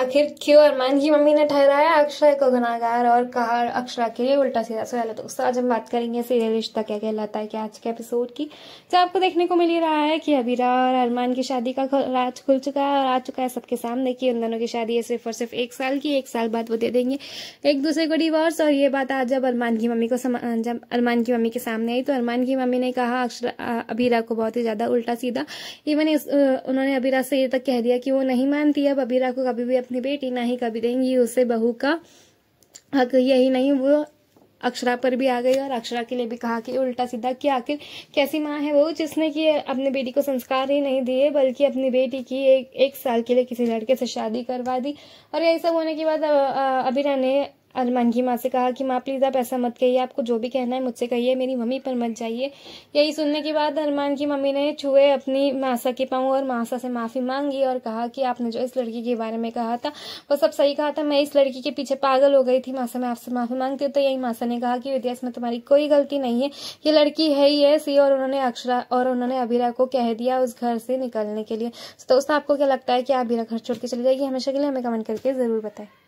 आखिर क्यों अरमान की मम्मी ने ठहराया अक्षरा को गुनागार और कहा अक्षरा के लिए उल्टा सीधा सवाल तो उससे आज हम बात करेंगे सीरियल रिश्ता क्या कहलाता है कि आज के एपिसोड की जो तो आपको देखने को मिल ही रहा है कि अबीरा और अरमान की शादी का राज खुल चुका है और आ चुका है सबके सामने कि उन दोनों की शादी है सिर्फ और सिर्फ एक साल की एक साल बाद वो दे देंगे एक दूसरे को डिवोर्स और ये बात आज जब अरमान की मम्मी को जब अरमान की मम्मी के सामने आई तो अरमान की मम्मी ने कहा अक्षरा अबीरा को बहुत ही ज्यादा उल्टा सीधा इवन उन्होंने अबीरा से ये तक कह दिया कि वो नहीं मानती अब अबीरा को कभी भी अपनी बेटी ना ही कभी देंगी उसे बहू का हक यही नहीं वो अक्षरा पर भी आ गई और अक्षरा के लिए भी कहा कि उल्टा सीधा कि आखिर कैसी माँ है वो जिसने कि अपने बेटी को संस्कार ही नहीं दिए बल्कि अपनी बेटी की एक एक साल के लिए किसी लड़के से शादी करवा दी और यही सब होने के बाद अभिरा ने अरमान की माँ से कहा कि माँ प्लीज़ आप ऐसा मत कहिए आपको जो भी कहना है मुझसे कहिए मेरी मम्मी पर मत जाइए यही सुनने के बाद अरमान की मम्मी ने छुए अपनी मासा के पाँव और मासा से माफ़ी मांगी और कहा कि आपने जो इस लड़की के बारे में कहा था वो सब सही कहा था मैं इस लड़की के पीछे पागल हो गई थी मासा मैं आपसे माफ़ी मांगती हूँ तो यही मासा ने कहा कि विद्या इसमें तुम्हारी कोई गलती नहीं है ये लड़की है ही ऐसी और उन्होंने अक्षरा और उन्होंने अभिरा को कह दिया उस घर से निकलने के लिए तो दोस्तों आपको क्या लगता है कि अभिरा घर छोड़ के चली जाएगी हमेशा के लिए हमें कमेंट करके ज़रूर बताएं